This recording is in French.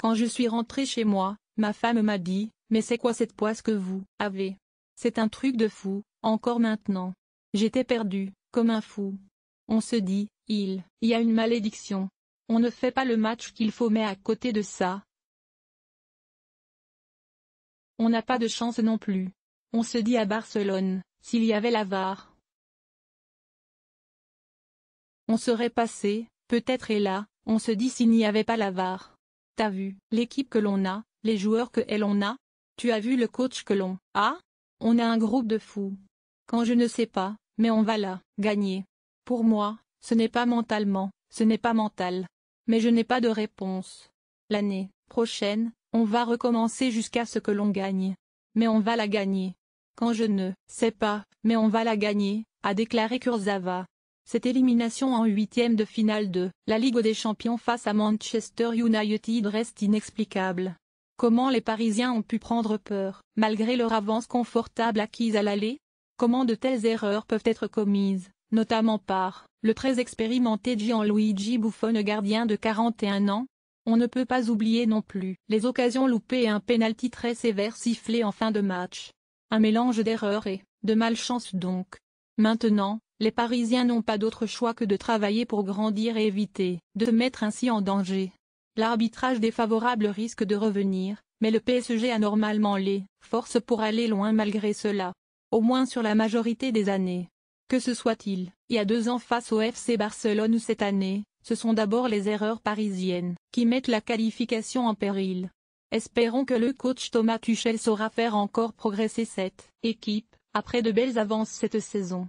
Quand je suis rentré chez moi, ma femme m'a dit, mais c'est quoi cette poisse que vous avez C'est un truc de fou, encore maintenant. J'étais perdu, comme un fou. On se dit, il y a une malédiction. On ne fait pas le match qu'il faut mais à côté de ça, on n'a pas de chance non plus. On se dit à Barcelone, s'il y avait la VAR. On serait passé, peut-être et là, on se dit s'il n'y avait pas la VAR. T'as vu, l'équipe que l'on a, les joueurs que elle on a Tu as vu le coach que l'on a On a un groupe de fous. Quand je ne sais pas, mais on va là, gagner. Pour moi, ce n'est pas mentalement, ce n'est pas mental. Mais je n'ai pas de réponse. L'année prochaine, on va recommencer jusqu'à ce que l'on gagne. Mais on va la gagner. Quand je ne sais pas, mais on va la gagner, a déclaré Kurzawa. Cette élimination en huitième de finale de la Ligue des Champions face à Manchester United reste inexplicable. Comment les Parisiens ont pu prendre peur, malgré leur avance confortable acquise à l'aller Comment de telles erreurs peuvent être commises, notamment par le très expérimenté Gianluigi Buffon gardien de 41 ans on ne peut pas oublier non plus les occasions loupées et un pénalty très sévère sifflé en fin de match. Un mélange d'erreurs et de malchance donc. Maintenant, les Parisiens n'ont pas d'autre choix que de travailler pour grandir et éviter de se mettre ainsi en danger. L'arbitrage défavorable risque de revenir, mais le PSG a normalement les forces pour aller loin malgré cela. Au moins sur la majorité des années. Que ce soit-il, il y a deux ans face au FC Barcelone ou cette année, ce sont d'abord les erreurs parisiennes qui mettent la qualification en péril. Espérons que le coach Thomas Tuchel saura faire encore progresser cette équipe après de belles avances cette saison.